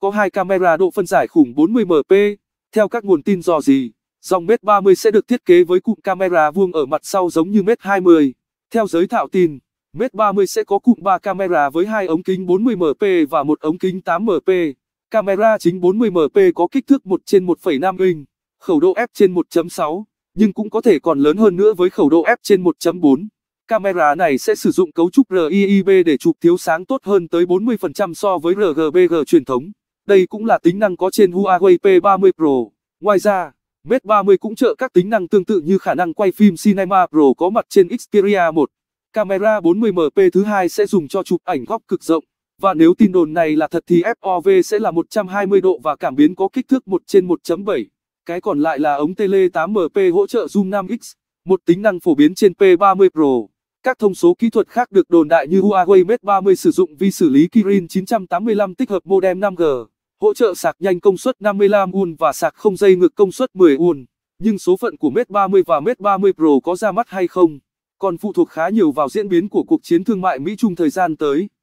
có hai camera độ phân giải khủng 40MP. Theo các nguồn tin dò gì, dòng mét 30 sẽ được thiết kế với cụm camera vuông ở mặt sau giống như mét 20. Theo giới thạo tin, mét 30 sẽ có cụm 3 camera với hai ống kính 40MP và một ống kính 8MP. Camera chính 40MP có kích thước 1 trên 1,5 inch, khẩu độ f trên 1.6, nhưng cũng có thể còn lớn hơn nữa với khẩu độ f trên 1.4. Camera này sẽ sử dụng cấu trúc RGB để chụp thiếu sáng tốt hơn tới 40% so với RGBG truyền thống. Đây cũng là tính năng có trên Huawei P30 Pro. Ngoài ra, Mate 30 cũng trợ các tính năng tương tự như khả năng quay phim Cinema Pro có mặt trên Xperia 1. Camera 40MP thứ hai sẽ dùng cho chụp ảnh góc cực rộng. Và nếu tin đồn này là thật thì FOV sẽ là 120 độ và cảm biến có kích thước 1 trên 1.7. Cái còn lại là ống tele 8MP hỗ trợ zoom 5x, một tính năng phổ biến trên P30 Pro. Các thông số kỹ thuật khác được đồn đại như Huawei Mate 30 sử dụng vi xử lý Kirin 985 tích hợp modem 5G hỗ trợ sạc nhanh công suất 55 un và sạc không dây ngực công suất 10 un. Nhưng số phận của Mate 30 và Mate 30 Pro có ra mắt hay không, còn phụ thuộc khá nhiều vào diễn biến của cuộc chiến thương mại Mỹ-Trung thời gian tới.